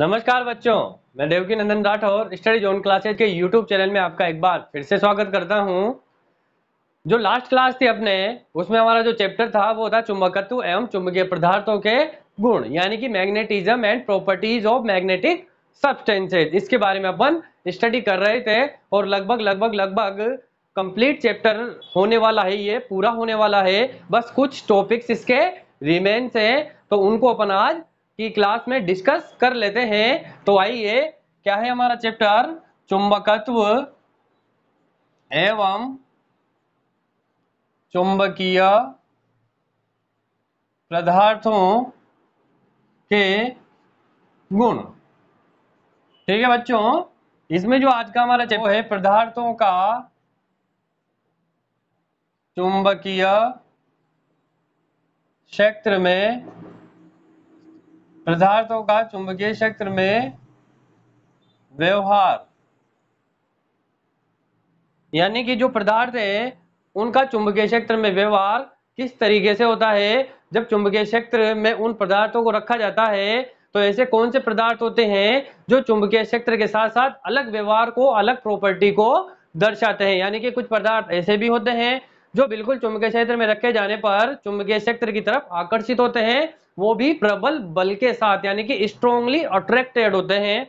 नमस्कार बच्चों मैं Devki Nandan Rathore study zone classes के यूट्यूब चैनल में आपका एक बार फिर से स्वागत करता हूं जो लास्ट क्लास थी अपने उसमें हमारा जो चैप्टर था वो था चुंबकत्व एवं चुंबकीय पदार्थों के गुण यानी कि magnetism and properties of magnetic substances इसके बारे में अपन स्टडी कर रहे थे और लगभग लगभग लगभग कंप्लीट चैप्टर होने वाला है ये पूरा होने वाला है बस कुछ टॉपिक्स इसके रिमेन्स हैं तो उनको अपन आज की क्लास में डिस्कस कर लेते हैं तो आइए क्या है हमारा चैप्टर चुंबकत्व एवं चुंबकीय पदार्थों के गुण ठीक है बच्चों इसमें जो आज का हमारा चैप्टर है पदार्थों का चुंबकीय क्षेत्र में पदार्थों का चुंबकीय क्षेत्र में व्यवहार यानी कि जो पदार्थ है उनका चुंबकीय क्षेत्र में व्यवहार किस तरीके से होता है जब चुंबकीय क्षेत्र में उन पदार्थों को रखा जाता है तो ऐसे कौन से पदार्थ होते हैं जो चुंबकीय क्षेत्र के साथ साथ अलग व्यवहार को अलग प्रॉपर्टी को दर्शाते हैं यानी कि कुछ पदार्थ ऐसे भी होते हैं जो बिल्कुल चुंबकीय क्षेत्र में रखे जाने पर चुंबकीय क्षेत्र की तरफ आकर्षित होते हैं वो भी प्रबल बल के साथ यानी कि स्ट्रोंगली अट्रैक्टेड होते हैं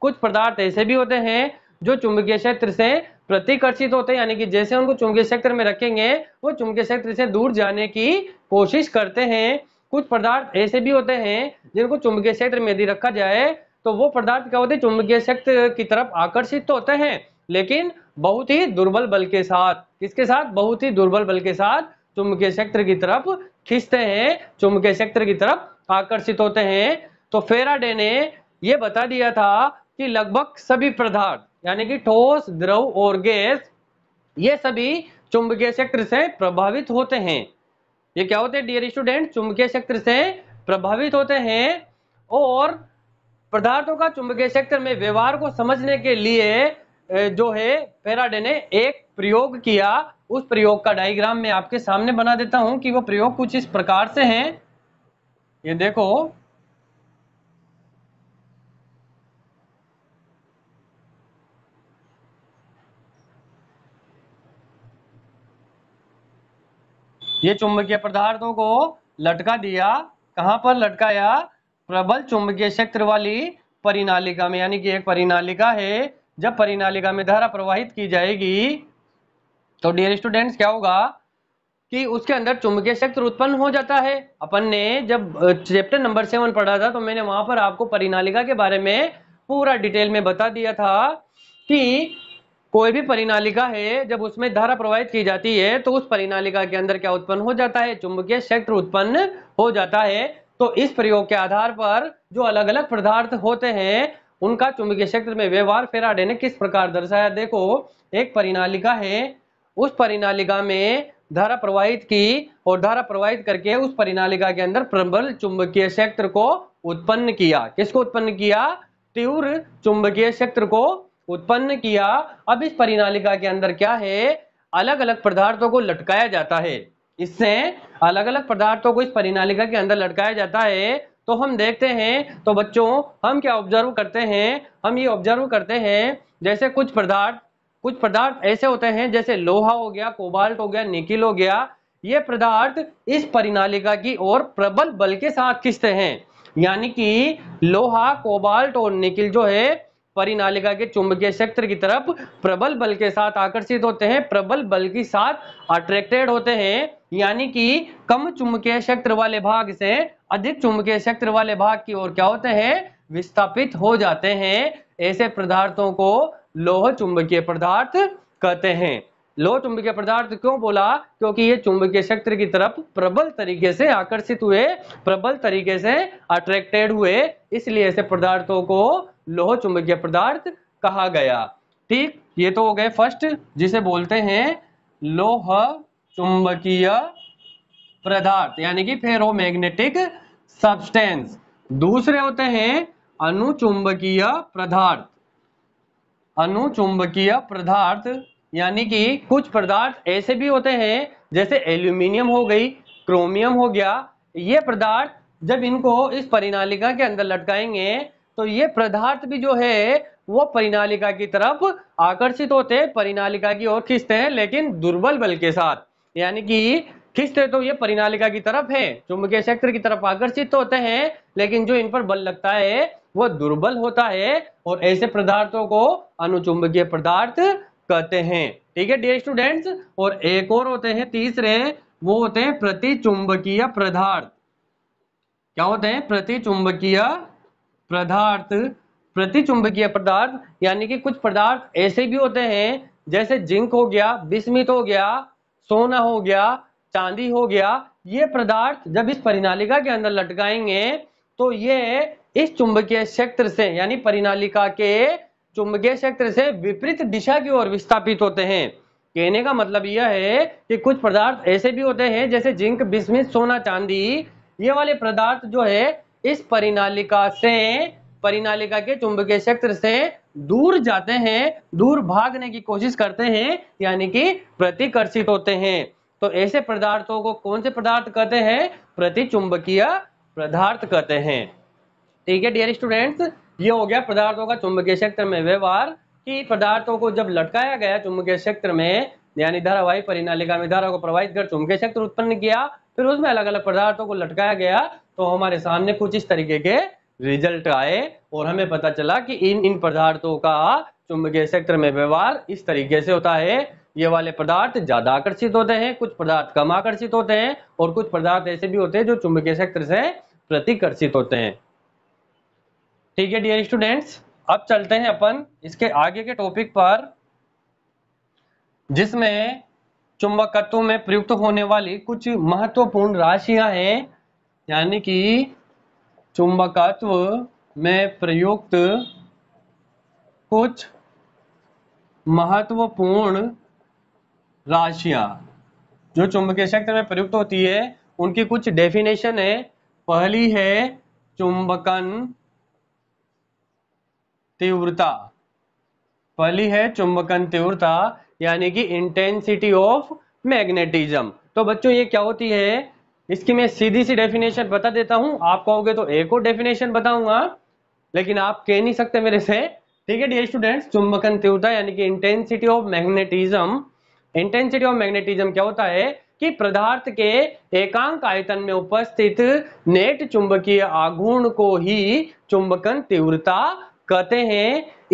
कुछ पदार्थ ऐसे भी होते हैं जो चुंबकीय क्षेत्र से प्रतिकर्षित होते हैं यानी कि जैसे उनको चुंबकीय क्षेत्र में रखेंगे वो चुंबकीय क्षेत्र से दूर जाने की कोशिश करते हैं कुछ पदार्थ ऐसे भी होते हैं जिनको चुंबकीय क्षेत्र में यदि रखा जाए तो वो पदार्थ क्या होते हैं चुंबकीय क्षेत्र की तरफ आकर्षित तो होते हैं लेकिन बहुत ही दुर्बल बल के साथ किसके साथ बहुत ही दुर्बल बल के साथ चुंबकीय क्षेत्र की तरफ खींचते हैं चुंबकीय क्षेत्र की तरफ आकर्षित होते हैं तो फेराडे ने यह बता दिया था कि लगभग सभी पदार्थ यानी कि ठोस द्रव और गैस ये सभी चुंबकीय क्षेत्र से प्रभावित होते हैं ये क्या होते हैं डियर स्टूडेंट चुंबकीय क्षेत्र से प्रभावित होते हैं और पदार्थों का चुंबकीय क्षेत्र में व्यवहार को समझने के लिए जो है फेराडे ने एक प्रयोग किया उस प्रयोग का डायग्राम मैं आपके सामने बना देता हूं कि वो प्रयोग कुछ इस प्रकार से है ये देखो ये चुंबकीय पदार्थों को लटका दिया कहां पर लटकाया प्रबल चुंबकीय क्षेत्र वाली परिनालिका में यानी कि एक परिनालिका है जब परिनालिका में धारा प्रवाहित की जाएगी तो डियर स्टूडेंट्स क्या होगा कि उसके अंदर चुंबकीय क्षेत्र उत्पन्न हो जाता है अपन ने जब चैप्टर नंबर सेवन पढ़ा था तो मैंने वहां पर आपको परिनालिका के बारे में पूरा डिटेल में बता दिया था कि कोई भी परिनालिका है जब उसमें धारा प्रवाहित की जाती है तो उस परिनालिका के अंदर क्या उत्पन्न हो जाता है चुंबकीय क्षेत्र उत्पन्न हो जाता है तो इस प्रयोग के आधार पर जो अलग अलग पदार्थ होते हैं उनका चुंबकीय क्षेत्र में व्यवहार फेराडे ने किस प्रकार दर्शाया देखो एक परिनालिका है उस परिनालिका में धारा प्रवाहित की और धारा प्रवाहित करके उस परिनालिका के अंदर प्रबल चुंबकीय क्षेत्र को उत्पन्न किया किसको उत्पन्न किया तीव्र चुंबकीय क्षेत्र को उत्पन्न किया अब इस परिनालिका के अंदर क्या है अलग अलग पदार्थों को लटकाया जाता है इससे अलग अलग पदार्थों को इस परिनालिका के अंदर लटकाया जाता है तो हम देखते हैं तो बच्चों हम क्या ऑब्जर्व करते हैं हम ये ऑब्जर्व करते हैं जैसे कुछ पदार्थ कुछ पदार्थ ऐसे होते हैं जैसे लोहा हो गया कोबाल्ट हो गया निकिल हो गया ये पदार्थ इस परिनालिका की ओर प्रबल बल के साथ खिंचते हैं यानी कि लोहा कोबाल्ट और निकिल जो है परिनालिका के चुंबकीय क्षेत्र की तरफ प्रबल बल के साथ आकर्षित होते हैं प्रबल बल के साथ अट्रैक्टेड होते हैं यानी कि कम चुंबकीय क्षेत्र वाले भाग से अधिक चुंबकीय क्षेत्र वाले भाग की ओर क्या होते हैं विस्थापित हो जाते हैं ऐसे पदार्थों को लोह चुंबकीय पदार्थ कहते हैं लोह चुंबकीय पदार्थ क्यों बोला क्योंकि ये चुंबकीय क्षेत्र की तरफ प्रबल तरीके से आकर्षित हुए प्रबल तरीके से अट्रैक्टेड हुए इसलिए ऐसे पदार्थों को लोह चुंबकीय पदार्थ कहा गया ठीक ये तो हो गए फर्स्ट जिसे बोलते हैं लोह चुंबकीय पदार्थ यानी कि फेरोमैग्नेटिक सब्सटेंस दूसरे होते हैं अनुचुंबकीय पदार्थ अनुचुंबकीय पदार्थ यानी कि कुछ पदार्थ ऐसे भी होते हैं जैसे एल्यूमिनियम हो गई क्रोमियम हो गया ये पदार्थ जब इनको इस परिनालिका के अंदर लटकाएंगे तो ये पदार्थ भी जो है वो परिनालिका की तरफ आकर्षित होते परिनालिका की ओर खींचते हैं लेकिन दुर्बल बल के साथ यानी कि खींचते तो ये परिनालिका की तरफ है चुंबकीय क्षेत्र की तरफ आकर्षित होते हैं लेकिन जो इन पर बल लगता है वह दुर्बल होता है और ऐसे पदार्थों को अनुचुंबकीय पदार्थ कहते हैं ठीक है डियर स्टूडेंट्स और एक और होते हैं तीसरे वो होते हैं प्रतिचुंबकीय पदार्थ क्या होते हैं प्रतिचुंबकीय पदार्थ प्रतिचुंबकीय पदार्थ यानी कि कुछ पदार्थ ऐसे भी होते हैं जैसे जिंक हो गया बिस्मित हो गया सोना हो गया चांदी हो गया ये पदार्थ जब इस परिनालिका के अंदर लटकाएंगे तो ये इस चुंबकीय क्षेत्र से यानी परिनालिका के चुंबकीय क्षेत्र से विपरीत दिशा की ओर विस्थापित होते हैं कहने का मतलब यह है कि कुछ पदार्थ ऐसे भी होते हैं जैसे जिंक बिस्मिस सोना चांदी ये वाले पदार्थ जो है इस परिनालिका से परिनालिका के चुंबकीय क्षेत्र से दूर जाते हैं दूर भागने की कोशिश करते हैं यानी कि प्रतिकर्षित होते हैं तो ऐसे पदार्थों को कौन से पदार्थ कहते हैं प्रतिचुंबकीय पदार्थ कहते हैं ठीक है डियर स्टूडेंट्स ये हो गया पदार्थों का चुंबकीय क्षेत्र में व्यवहार कि पदार्थों को जब लटकाया गया चुंबकीय क्षेत्र में यानी धारावाही परिणालिका में धारा को प्रवाहित कर चुंबकीय क्षेत्र उत्पन्न किया फिर उसमें अलग अलग पदार्थों को लटकाया गया तो हमारे सामने कुछ इस तरीके के रिजल्ट आए और हमें पता चला कि इन इन पदार्थों का चुंबकीय क्षेत्र में व्यवहार इस तरीके से होता है ये वाले पदार्थ ज्यादा आकर्षित होते हैं कुछ पदार्थ कम आकर्षित होते हैं और कुछ पदार्थ ऐसे भी होते हैं जो चुंबकीय क्षेत्र से प्रतिकर्षित होते हैं ठीक है डियर स्टूडेंट्स अब चलते हैं अपन इसके आगे के टॉपिक पर जिसमें चुंबकत्व में प्रयुक्त होने वाली कुछ महत्वपूर्ण राशियां हैं यानी कि चुंबकत्व में प्रयुक्त कुछ महत्वपूर्ण राशियां जो चुंबकीय क्षेत्र में प्रयुक्त होती है उनकी कुछ डेफिनेशन है पहली है चुंबकन तीव्रता पहली है चुंबकन तीव्रता यानी कि इंटेंसिटी ऑफ मैग्नेटिज्म तो बच्चों ये क्या होती है इसकी मैं सीधी सी डेफिनेशन बता देता हूं आप कहोगे तो एक और डेफिनेशन बताऊंगा लेकिन आप कह नहीं सकते मेरे से ठीक है डी स्टूडेंट्स चुंबकन तीव्रता यानी कि intensity of magnetism intensity of magnetism क्या होता है कि पदार्थ के एकांक आयतन में उपस्थित नेट चुंबकीय आघूर्ण को ही चुंबकन तीव्रता कहते हैं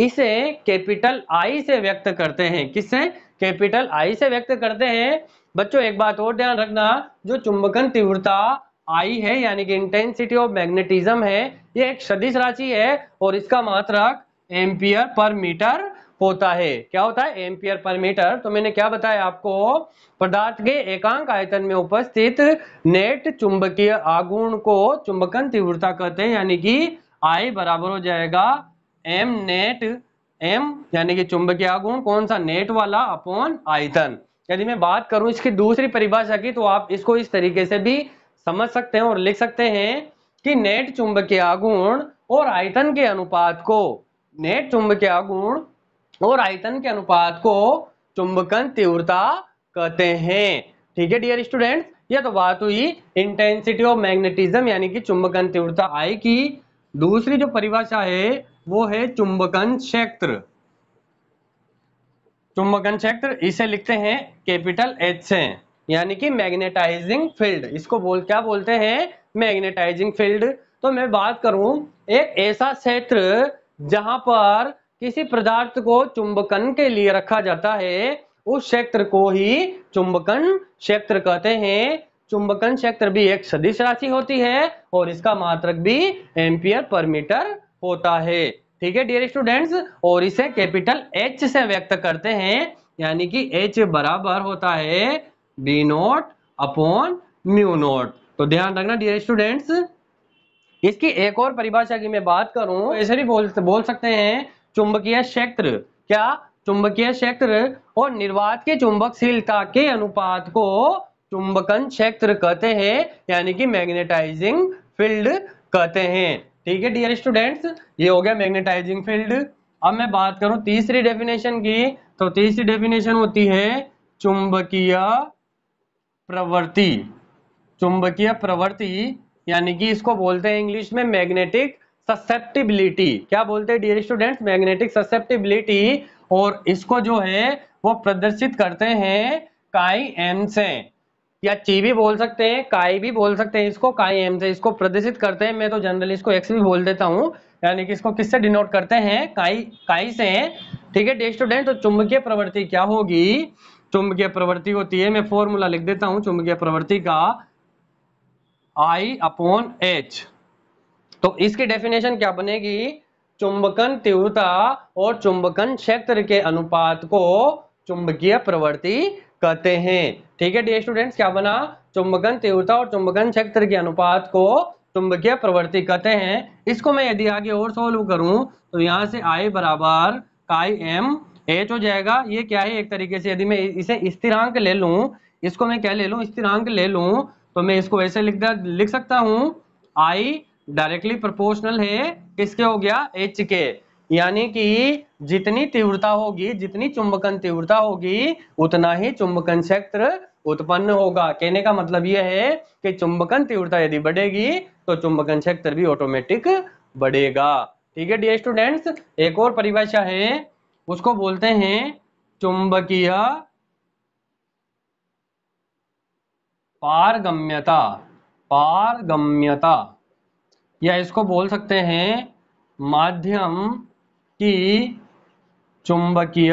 इसे कैपिटल आई से व्यक्त करते हैं किससे कैपिटल आई से व्यक्त करते हैं बच्चों एक बात और ध्यान रखना जो चुंबकन तीव्रता आई है यानी कि इंटेंसिटी ऑफ मैग्नेटिज्म है ये एक सदिश राशि है और इसका मात्रक एम्पियर पर मीटर होता है क्या होता है एम्पियर पर मीटर तो मैंने क्या बताया आपको पदार्थ के एकांक आयतन में उपस्थित नेट चुंबकीय आगुण को चुंबकन तीव्रता कहते हैं यानी कि आई बराबर हो जाएगा एम नेट एम यानी कि चुंबकीय आगुण कौन सा नेट वाला अपॉन आयतन यदि मैं बात करूं इसकी दूसरी परिभाषा की तो आप इसको इस तरीके से भी समझ सकते हैं और लिख सकते हैं कि नेट चुंब के आगुण और आयतन के अनुपात को नेट चुंब के आगुण और आयतन के अनुपात को चुंबकन तीव्रता कहते हैं ठीक है डियर स्टूडेंट यह तो बात हुई इंटेंसिटी ऑफ मैग्नेटिज्म यानी कि चुंबकन तीव्रता आई की दूसरी जो परिभाषा है वो है चुंबकन क्षेत्र चुंबकन क्षेत्र इसे लिखते हैं कैपिटल एच से यानी कि मैग्नेटाइजिंग फील्ड इसको बोल क्या बोलते हैं मैग्नेटाइजिंग फील्ड तो मैं बात करूं एक ऐसा क्षेत्र जहां पर किसी पदार्थ को चुंबकन के लिए रखा जाता है उस क्षेत्र को ही चुंबकन क्षेत्र कहते हैं चुंबकन क्षेत्र भी एक सदिश राशि होती है और इसका मात्रक भी एम्पियर पर मीटर होता है ठीक है डियर स्टूडेंट्स और इसे कैपिटल एच से व्यक्त करते हैं यानी कि एच बराबर होता है B naught upon mu naught तो ध्यान रखना डियर स्टूडेंट्स इसकी एक और परिभाषा की मैं बात करूं तो ऐसे भी बोल बोल सकते हैं चुंबकीय क्षेत्र क्या चुंबकीय क्षेत्र और निर्वात के चुंबकशीलता के अनुपात को चुंबकन क्षेत्र कहते हैं यानी कि मैग्नेटाइजिंग फील्ड कहते हैं ठीक है डियर स्टूडेंट्स ये हो गया मैग्नेटाइजिंग फील्ड अब मैं बात करूं तीसरी डेफिनेशन की तो तीसरी डेफिनेशन होती है चुंबकीय प्रवृत्ति चुंबकीय प्रवृत्ति यानी कि इसको बोलते हैं इंग्लिश में मैग्नेटिक ससेप्टिबिलिटी क्या बोलते हैं डियर स्टूडेंट्स मैग्नेटिक ससेप्टिबिलिटी और इसको जो है वो प्रदर्शित करते हैं काई एम से या ची भी बोल सकते हैं काई भी बोल सकते हैं इसको काई एम से इसको प्रदर्शित करते हैं मैं तो जनरली इसको एक्स भी बोल देता हूँ यानी कि इसको किससे डिनोट करते हैं काई काई से ठीक है स्टूडेंट तो चुंबकीय प्रवृत्ति क्या होगी चुंबकीय प्रवृत्ति होती है मैं फॉर्मूला लिख देता हूँ चुंबकीय प्रवृत्ति का आई अपॉन एच तो इसकी डेफिनेशन क्या बनेगी चुंबकन तीव्रता और चुंबकन क्षेत्र के अनुपात को चुंबकीय प्रवृत्ति कहते हैं ठीक है डी स्टूडेंट्स क्या बना चुंबकन तीव्रता और चुंबकन क्षेत्र के अनुपात को चुंबकीय प्रवृत्ति कहते हैं इसको मैं यदि आगे और सोल्व करूं तो यहाँ से आई बराबर काई एम एच हो जाएगा ये क्या है एक तरीके से यदि मैं इसे स्थिरांक ले लूं इसको मैं क्या ले लूं स्थिरांक ले लूं तो मैं इसको ऐसे लिख लिख सकता हूं आई डायरेक्टली प्रोपोर्शनल है किसके हो गया एच के यानी कि जितनी तीव्रता होगी जितनी चुंबकन तीव्रता होगी उतना ही चुंबकन क्षेत्र उत्पन्न होगा कहने का मतलब यह है कि चुंबकन तीव्रता यदि बढ़ेगी तो चुंबकन क्षेत्र भी ऑटोमेटिक बढ़ेगा ठीक है डियर स्टूडेंट्स एक और परिभाषा है उसको बोलते हैं चुंबकीय पारगम्यता पारगम्यता या इसको बोल सकते हैं माध्यम कि चुंबकीय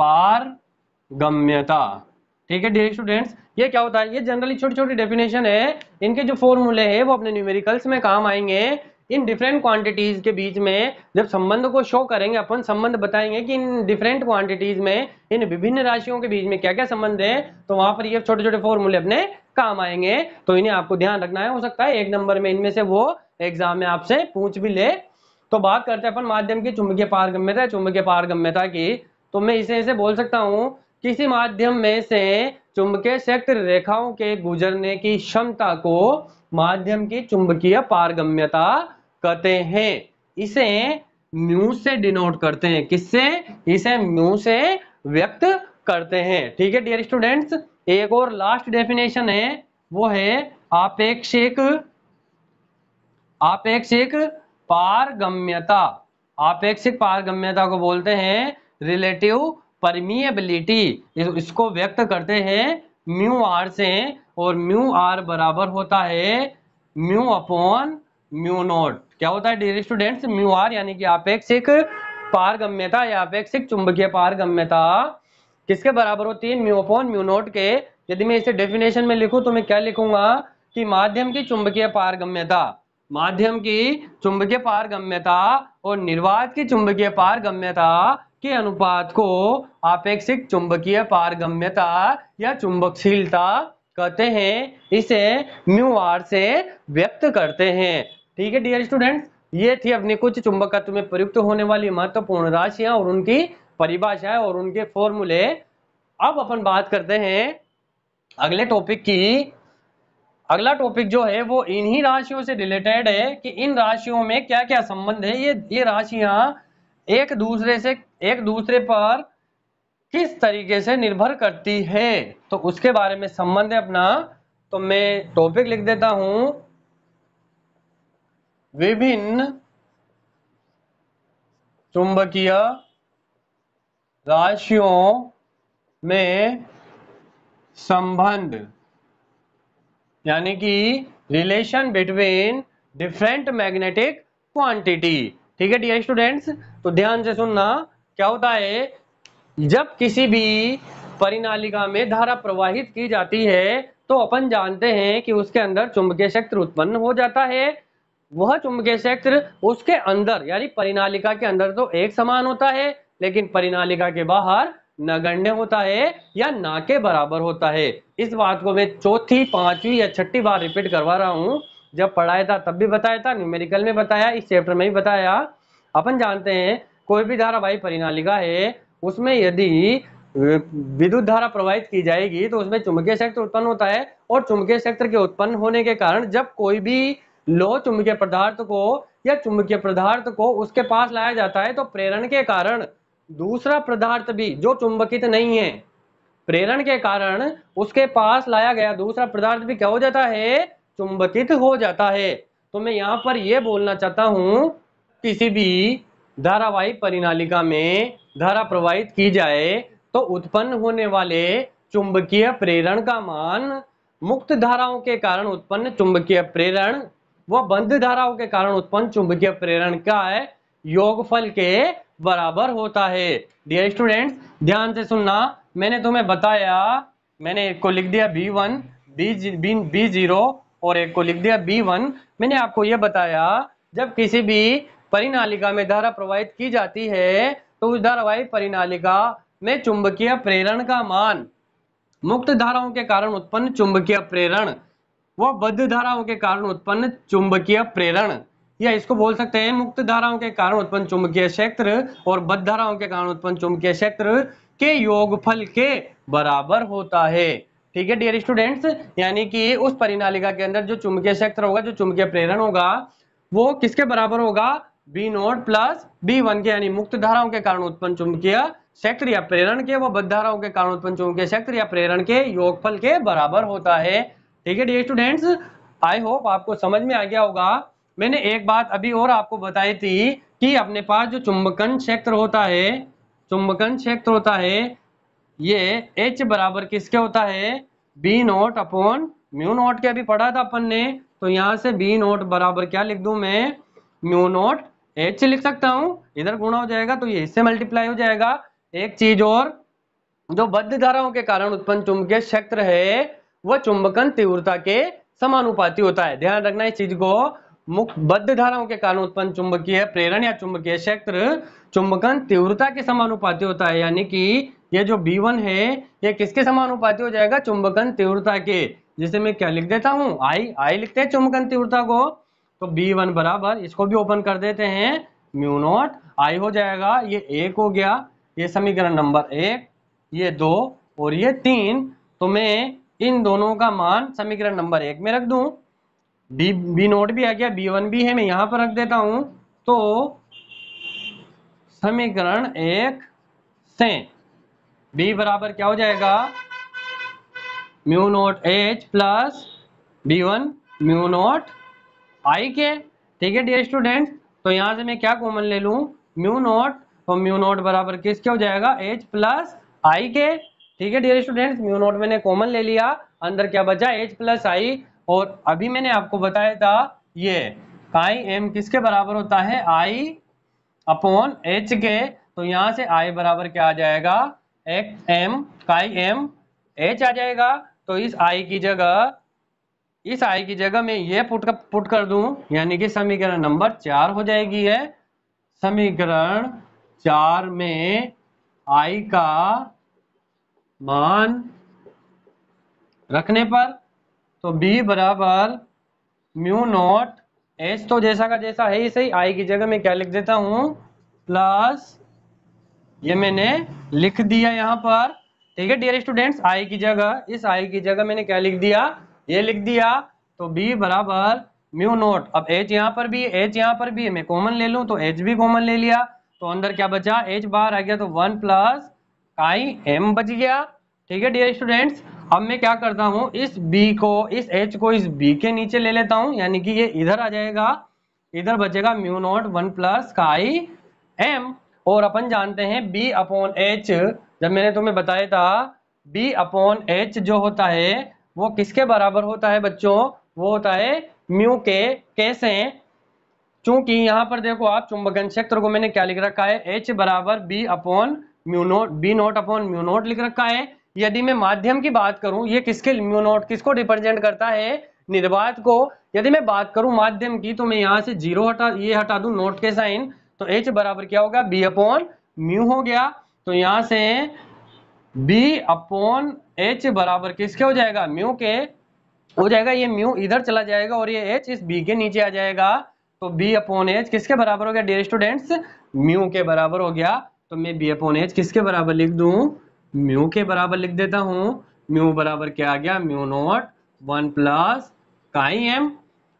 पारगम्यता ठीक है डियर स्टूडेंट्स ये क्या होता है ये जनरली छोटी छोटी डेफिनेशन है इनके जो फॉर्मूले हैं वो अपने न्यूमेरिकल्स में काम आएंगे इन डिफरेंट क्वांटिटीज के बीच में जब संबंध को शो करेंगे अपन संबंध बताएंगे कि इन डिफरेंट क्वांटिटीज में इन विभिन्न राशियों के बीच में क्या क्या संबंध है तो वहां पर ये छोटे छोटे फॉर्मूले अपने काम आएंगे तो इन्हें आपको ध्यान रखना है हो सकता है एक नंबर में इनमें से वो एग्जाम में आपसे पूछ भी ले तो बात करते हैं अपन माध्यम की चुंबकीय पारगम्यता चुंबकीय पारगम्यता की तो मैं इसे ऐसे बोल सकता हूँ किसी माध्यम में से चुंबकीय क्षेत्र रेखाओं के गुजरने की क्षमता को माध्यम की चुंबकीय पारगम्यता कहते हैं इसे म्यू से डिनोट करते हैं किससे इसे म्यू से व्यक्त करते हैं ठीक है डियर स्टूडेंट्स एक और लास्ट डेफिनेशन है वो है आपेक्षिक आपेक्षिक पारगम्यता आपेक्षिक पारगम्यता को बोलते हैं रिलेटिव परमिएबिलिटी इसको व्यक्त करते हैं म्यू आर से और म्यू आर बराबर होता है म्यू अपॉन म्यू नोट क्या होता है डियर स्टूडेंट्स म्यू आर यानी कि आपेक्षिक पारगम्यता या आपेक्षिक चुंबकीय पारगम्यता किसके बराबर होती है म्यू अपॉन म्यू नोट के यदि मैं इसे डेफिनेशन में लिखूं तो मैं क्या लिखूंगा कि माध्यम की चुंबकीय पारगम्यता माध्यम की चुंबकीय पारगम्यता और निर्वात की चुंबकीय पारगम्यता के अनुपात को आपेक्षिक चुंबकीय पारगम्यता या चुंबकशीलता कहते हैं इसे म्यू आर से व्यक्त करते हैं ठीक है डियर स्टूडेंट्स ये थी अपने कुछ चुंबकत्व में प्रयुक्त होने वाली महत्वपूर्ण राशियां और उनकी परिभाषाएं और उनके फॉर्मूले अब अपन बात करते हैं अगले टॉपिक की अगला टॉपिक जो है वो इन्हीं राशियों से रिलेटेड है कि इन राशियों में क्या क्या संबंध है ये ये राशियां एक दूसरे से एक दूसरे पर किस तरीके से निर्भर करती है तो उसके बारे में संबंध है अपना तो मैं टॉपिक लिख देता हूं विभिन्न चुंबकीय राशियों में संबंध यानी कि relation between different magnetic quantity ठीक है डियर स्टूडेंट्स तो ध्यान से सुनना क्या होता है जब किसी भी परिनालिका में धारा प्रवाहित की जाती है तो अपन जानते हैं कि उसके अंदर चुंबकीय क्षेत्र उत्पन्न हो जाता है वह चुंबकीय क्षेत्र उसके अंदर यानी परिनालिका के अंदर तो एक समान होता है लेकिन परिनालिका के बाहर नगण्य होता है या ना के बराबर होता है इस बात को मैं चौथी पांचवी या छठी बार रिपीट करवा रहा हूं जब पढ़ाया था तब भी बताया था न्यूमेरिकल में बताया इस चैप्टर में भी बताया अपन जानते हैं कोई भी धारावाही परिणालिका है उसमें यदि विद्युत धारा प्रवाहित की जाएगी तो उसमें चुंबकीय क्षेत्र उत्पन्न होता है और चुंबकीय क्षेत्र के उत्पन्न होने के कारण जब कोई भी लो चुंबकीय पदार्थ को या चुंबकीय पदार्थ को उसके पास लाया जाता है तो प्रेरण के कारण दूसरा पदार्थ भी जो चुंबकित नहीं है प्रेरण के कारण उसके पास लाया गया दूसरा पदार्थ भी क्या हो जाता है चुंबकित हो जाता है तो मैं यहां पर यह बोलना चाहता हूं किसी भी धारावाही परिनालिका में धारा प्रवाहित की जाए तो उत्पन्न होने वाले चुंबकीय प्रेरण का मान मुक्त धाराओं के कारण उत्पन्न चुंबकीय प्रेरण व बंद धाराओं के कारण उत्पन्न चुंबकीय प्रेरण का है योगफल के बराबर होता है डियर स्टूडेंट्स ध्यान से सुनना मैंने तुम्हें बताया मैंने एक को लिख दिया B one B B zero और एक को लिख दिया बी वन मैंने आपको यह बताया जब किसी भी परिनालिका में धारा प्रवाहित की जाती है तो उस धारावाही परिनालिका में चुंबकीय प्रेरण का मान मुक्त धाराओं के कारण उत्पन्न चुंबकीय प्रेरण व बद्ध धाराओं के कारण उत्पन्न चुंबकीय प्रेरण या इसको बोल सकते हैं मुक्त धाराओं के कारण उत्पन्न चुंबकीय क्षेत्र और बद्ध धाराओं के कारण उत्पन्न चुंबकीय क्षेत्र के योगफल के बराबर होता है ठीक है डियर स्टूडेंट्स यानी कि उस परिनालिका के अंदर जो चुंबकीय क्षेत्र होगा जो चुंबकीय प्रेरण होगा वो किसके बराबर होगा B naught plus B one के यानी मुक्त धाराओं के कारण उत्पन्न चुंबकीय क्षेत्र या प्रेरण के वो बद्ध धाराओं के कारण उत्पन्न चुंबकीय क्षेत्र या प्रेरण के योगफल के बराबर होता है ठीक है डियर स्टूडेंट्स आई होप आपको समझ में आ गया होगा मैंने एक बात अभी और आपको बताई थी कि अपने पास जो चुंबकन क्षेत्र होता है चुंबकन क्षेत्र होता है ये H बराबर किसके होता है B naught upon mu naught के अभी पढ़ा था अपन ने तो यहाँ से B नोट बराबर क्या लिख दू मैं म्यू नोट एच लिख सकता हूँ इधर गुणा हो जाएगा तो ये इससे मल्टीप्लाई हो जाएगा एक चीज और जो बद्ध धाराओं के कारण उत्पन्न चुंबकीय क्षेत्र है वह चुंबकन तीव्रता के समानुपाती होता है ध्यान रखना इस चीज को मुक्त बद्ध धाराओं के कारण उत्पन्न चुंबकीय प्रेरण या चुंबकीय क्षेत्र चुंबकन तीव्रता के समानुपाती होता है यानी कि ये जो B1 है ये किसके समानुपाती हो जाएगा चुंबकन तीव्रता के जिसे मैं क्या लिख देता हूँ आई आई लिखते हैं चुंबकन तीव्रता को तो B1 बराबर इसको भी ओपन कर देते हैं म्यू नॉट आई हो जाएगा ये एक हो गया ये समीकरण नंबर एक ये दो और ये तीन तो मैं इन दोनों का मान समीकरण नंबर एक में रख दूं बी बी नोट भी आ गया बी वन भी है मैं यहां पर रख देता हूं तो समीकरण एक से बी बराबर क्या हो जाएगा mu naught H plus B one mu naught I के ठीक है डियर स्टूडेंट तो यहां से मैं क्या कॉमन ले लू म्यू नोट तो म्यू नोट बराबर किसके हो जाएगा एच प्लस आई के ठीक है डियर स्टूडेंट्स म्यू नोट मैंने कॉमन ले लिया अंदर क्या बचा एच प्लस आई और अभी मैंने आपको बताया था ये आई एम किसके बराबर होता है आई अपॉन एच के तो यहाँ से आई बराबर क्या आ जाएगा X M chi M H आ जाएगा तो इस आई की जगह इस आई की जगह मैं ये पुट कर पुट कर दूं यानी कि समीकरण नंबर चार हो जाएगी है समीकरण चार में आई का मान रखने पर तो b बराबर म्यू नॉट एच तो जैसा का जैसा है ही सही I की जगह मैं क्या लिख देता हूं प्लस ये मैंने लिख दिया यहाँ पर ठीक है डियर स्टूडेंट्स आई की जगह इस आई की जगह मैंने क्या लिख दिया ये लिख दिया तो b बराबर म्यू नोट अब h यहाँ पर भी है h यहाँ पर भी है मैं कॉमन ले लू तो h भी कॉमन ले लिया तो अंदर क्या बचा h बाहर आ गया तो वन प्लस आई एम बच गया ठीक है डियर स्टूडेंट्स अब मैं क्या करता हूँ इस बी को इस एच को इस बी के नीचे ले लेता हूँ यानी कि ये इधर आ जाएगा इधर बचेगा mu naught one plus chi M और अपन जानते हैं बी अपॉन एच जब मैंने तुम्हें बताया था बी अपॉन एच जो होता है वो किसके बराबर होता है बच्चों वो होता है म्यू के कैसे चूंकि यहाँ पर देखो आप चुंबकन क्षेत्र को मैंने क्या लिख रखा है एच बराबर B upon mu naught B naught upon mu naught लिख रखा है यदि मैं माध्यम की बात करूं ये किसके म्यूनोट किसको रिप्रेजेंट करता है निर्वात को यदि मैं बात करूं माध्यम की तो मैं यहां से जीरो हटा ये हटा दू नोट के साइन तो एच बराबर क्या होगा बी अपॉन म्यू हो गया तो यहां से बी अपॉन एच बराबर किसके हो जाएगा म्यू के हो जाएगा ये म्यू इधर चला जाएगा और ये एच इस बी के नीचे आ जाएगा तो बी अपॉन एच किसके बराबर हो गया डियर स्टूडेंट्स म्यू के बराबर हो गया तो मैं बी अपॉन एच किसके बराबर लिख दूं म्यू के बराबर लिख देता हूँ म्यू बराबर क्या आ गया mu naught one plus chi M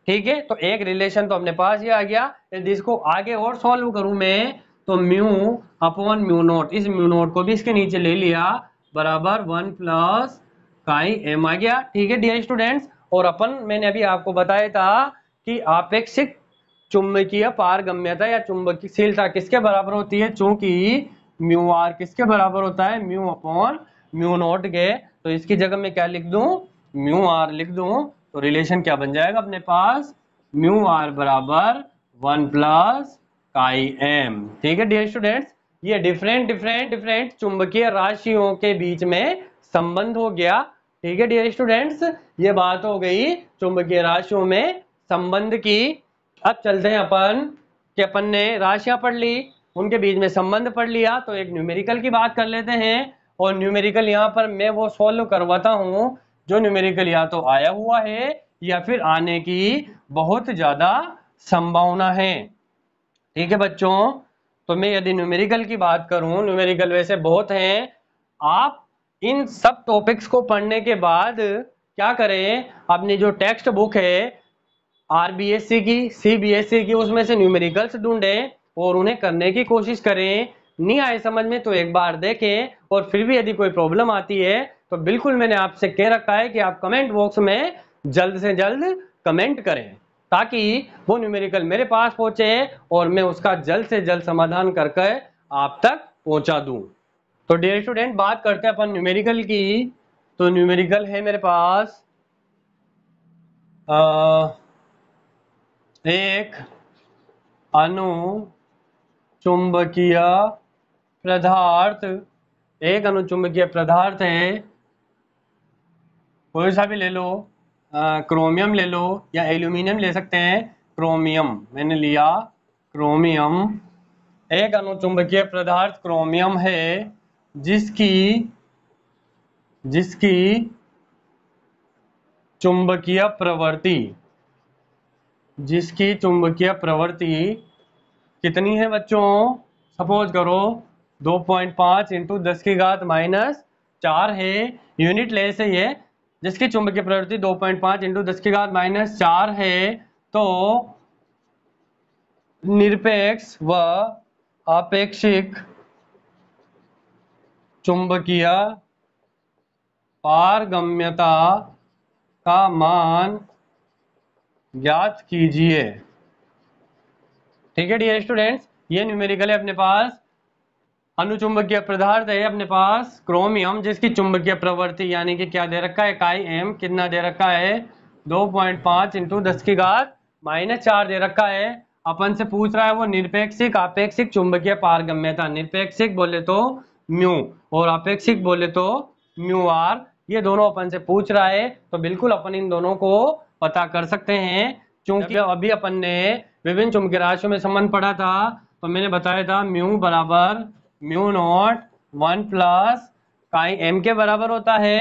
ठीक है तो एक रिलेशन तो अपने पास ये आ गया यदि इसको आगे और सॉल्व करूं मैं तो म्यू अपॉन म्यू नोट इस म्यू नोट को भी इसके नीचे ले लिया बराबर वन प्लस काई एम आ गया ठीक है डियर स्टूडेंट्स और अपन मैंने अभी आपको बताया था कि आपेक्षिक चुंबकीय पारगम्यता या शीलता किसके बराबर होती है चूंकि म्यू आर किसके बराबर होता है म्यू अपॉन म्यू नॉट के तो इसकी जगह मैं क्या लिख दूं म्यू आर लिख दूं तो रिलेशन क्या बन जाएगा अपने पास म्यू आर बराबर वन प्लस काई एम ठीक है डियर स्टूडेंट्स ये डिफरेंट डिफरेंट डिफरेंट चुंबकीय राशियों के बीच में संबंध हो गया ठीक है डियर स्टूडेंट्स ये बात हो गई चुंबकीय राशियों में संबंध की अब चलते हैं अपन कि अपन ने राशियां पढ़ ली उनके बीच में संबंध पढ़ लिया तो एक न्यूमेरिकल की बात कर लेते हैं और न्यूमेरिकल यहाँ पर मैं वो सॉल्व करवाता हूँ जो न्यूमेरिकल या तो आया हुआ है या फिर आने की बहुत ज़्यादा संभावना है ठीक है बच्चों तो मैं यदि न्यूमेरिकल की बात करूं न्यूमेरिकल वैसे बहुत हैं आप इन सब टॉपिक्स को पढ़ने के बाद क्या करें अपनी जो टेक्स्ट बुक है आरबीएससी की सीबीएसई की उसमें से न्यूमेरिकल्स ढूंढें और उन्हें करने की कोशिश करें नहीं आए समझ में तो एक बार देखें और फिर भी यदि कोई प्रॉब्लम आती है तो बिल्कुल मैंने आपसे कह रखा है कि आप कमेंट बॉक्स में जल्द से जल्द कमेंट करें ताकि वो न्यूमेरिकल मेरे पास पहुंचे और मैं उसका जल्द से जल्द समाधान करके आप तक पहुंचा दूं तो डियर स्टूडेंट बात करते हैं अपन न्यूमेरिकल की तो न्यूमेरिकल है मेरे पास आ, एक अनु चुंबकीय पदार्थ एक अनुचुंबकीय पदार्थ है कोई सा भी ले लो आ, क्रोमियम ले लो या एल्यूमिनियम ले सकते हैं क्रोमियम मैंने लिया क्रोमियम एक अनुचुंबकीय पदार्थ क्रोमियम है जिसकी जिसकी चुंबकीय प्रवृत्ति जिसकी चुंबकीय प्रवृत्ति कितनी है बच्चों सपोज करो 2.5 पॉइंट पाँच इंटू दस की घात माइनस चार है यूनिट ले से ये जिसकी चुंबकीय प्रवृत्ति 2.5 पॉइंट पाँच इंटू दस की घात माइनस चार है तो निरपेक्ष व अपेक्षिक चुंबकीय पारगम्यता का मान ज्ञात कीजिए ठीक है डियर स्टूडेंट्स ये न्यूमेरिकल है अपने पास अनुचुंबकीय पदार्थ है अपने पास क्रोमियम जिसकी चुंबकीय प्रवृत्ति यानी कि क्या दे रखा है काई एम कितना दे रखा है 2.5 पॉइंट पांच इंटू दस की घात माइनस चार दे रखा है अपन से पूछ रहा है वो निरपेक्षिक अपेक्षिक चुंबकीय पारगम्यता निरपेक्षिक बोले तो म्यू और अपेक्षिक बोले तो म्यू आर ये दोनों अपन से पूछ रहा है तो बिल्कुल अपन इन दोनों को पता कर सकते हैं क्योंकि अभी अपन ने विभिन्न चुंबकीय राशियों में संबंध पढ़ा था तो मैंने बताया था म्यू बराबर mu naught one plus chi M के बराबर होता है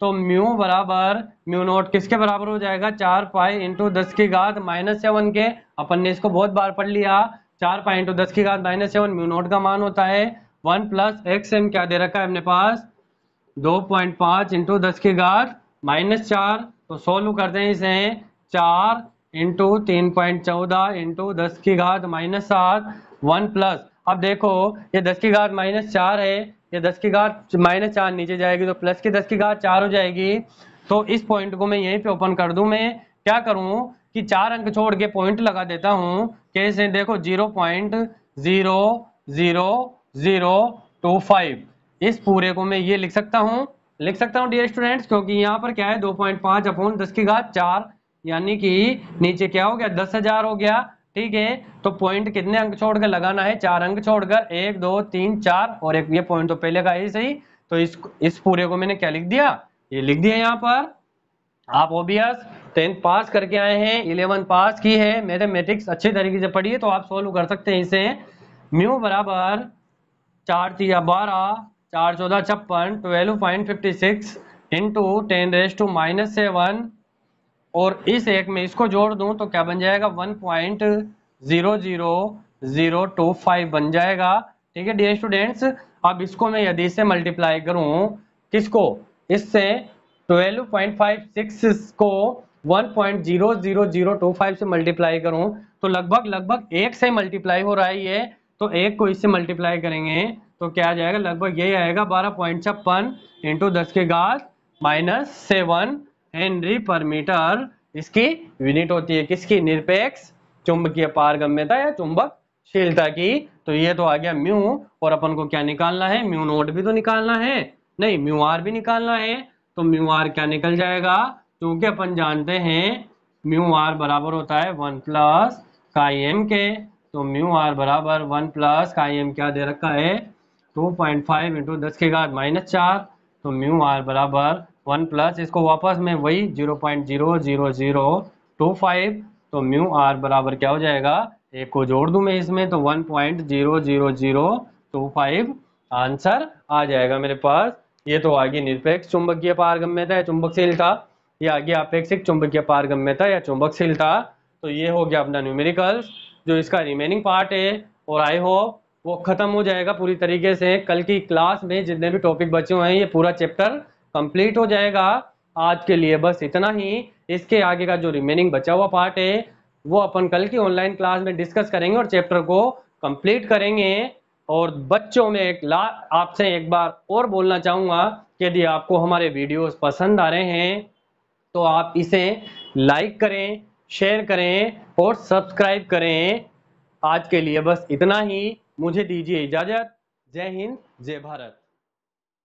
तो म्यू बराबर म्यू नॉट किसके बराबर हो जाएगा चार पाई इंटू दस की घात माइनस सेवन के अपन ने इसको बहुत बार पढ़ लिया चार पाई इंटू दस की घात माइनस सेवन म्यू नॉट का मान होता है वन प्लस एक्स एम क्या दे रखा है अपने पास दो पॉइंट पाँच इंटू दस की घात माइनस चार तो सोल्व करते हैं इसे चार इंटू तीन पॉइंट चौदह इंटू दस की घात माइनस सात वन प्लस अब देखो ये दस की घात माइनस चार है ये दस की घात माइनस चार नीचे जाएगी तो प्लस की दस की घात चार हो जाएगी तो इस पॉइंट को मैं यहीं पे ओपन कर दूं मैं क्या करूं कि चार अंक छोड़ के पॉइंट लगा देता हूं कैसे देखो zero point zero zero zero two five इस पूरे को मैं ये लिख सकता हूं लिख सकता हूं डियर स्टूडेंट्स क्योंकि यहाँ पर क्या है दो पॉइंट पांच अपॉन दस की घात चार यानी कि नीचे क्या हो गया दस हजार हो गया ठीक है तो पॉइंट कितने अंक छोड़कर लगाना है चार अंक छोड़कर एक दो तीन चार और एक ये पॉइंट तो पहले का ही सही तो इस इस पूरे को मैंने क्या लिख दिया ये लिख दिया यहाँ पर आप ओबियस टेंथ पास करके आए हैं इलेवन पास की है मैथमेटिक्स अच्छे तरीके से पढ़िए तो आप सोल्व कर सकते हैं इसे म्यू बराबर चार तीन बारह चार चौदह छप्पन twelve point fifty six into ten raise to minus seven और इस एक में इसको जोड़ दूं तो क्या बन जाएगा one point zero zero zero two five बन जाएगा ठीक है डी स्टूडेंट्स अब इसको मैं यदि से मल्टीप्लाई करूं किसको इससे 12.56 को 1.00025 से मल्टीप्लाई करूं तो लगभग लगभग एक से मल्टीप्लाई हो रहा है ये तो एक को इससे मल्टीप्लाई करेंगे तो क्या आ जाएगा लगभग यही आएगा बारह पॉइंट छप्पन इंटू दस के घास minus seven henry per metre इसकी यूनिट होती है किसकी निरपेक्ष चुंबकीय पारगम्यता या चुंबक शीलता की तो ये तो आ गया म्यू और अपन को क्या निकालना है म्यू नोट भी तो निकालना है नहीं म्यू आर भी निकालना है तो म्यू आर क्या निकल जाएगा क्योंकि अपन जानते हैं म्यू आर बराबर होता है वन प्लस काई एम के तो म्यू आर बराबर वन प्लस काई एम क्या दे रखा है टू पॉइंट फाइव इंटू दस के घात माइनस चार तो म्यू आर बराबर वन प्लस इसको वापस में वही zero point zero zero zero two five तो म्यू आर बराबर क्या हो जाएगा एक को जोड़ दूं मैं इसमें तो one point zero zero zero two five answer आ जाएगा मेरे पास ये तो आगे निरपेक्ष चुंबकीय पारगम्यता या चुंबकशीलता ये आगे अपेक्षित चुंबकीय पारगम्यता या चुंबकशीलता तो ये हो गया अपना न्यूमेरिकल्स जो इसका रिमेनिंग पार्ट है और आई होप वो खत्म हो जाएगा पूरी तरीके से कल की क्लास में जितने भी टॉपिक बचे हुए हैं ये पूरा चैप्टर कंप्लीट हो जाएगा आज के लिए बस इतना ही इसके आगे का जो रिमेनिंग बचा हुआ पार्ट है वो अपन कल की ऑनलाइन क्लास में डिस्कस करेंगे और चैप्टर को कंप्लीट करेंगे और बच्चों में एक ला आपसे एक बार और बोलना चाहूँगा कि यदि आपको हमारे वीडियोस पसंद आ रहे हैं तो आप इसे लाइक करें शेयर करें और सब्सक्राइब करें आज के लिए बस इतना ही मुझे दीजिए इजाज़त जय हिंद जय भारत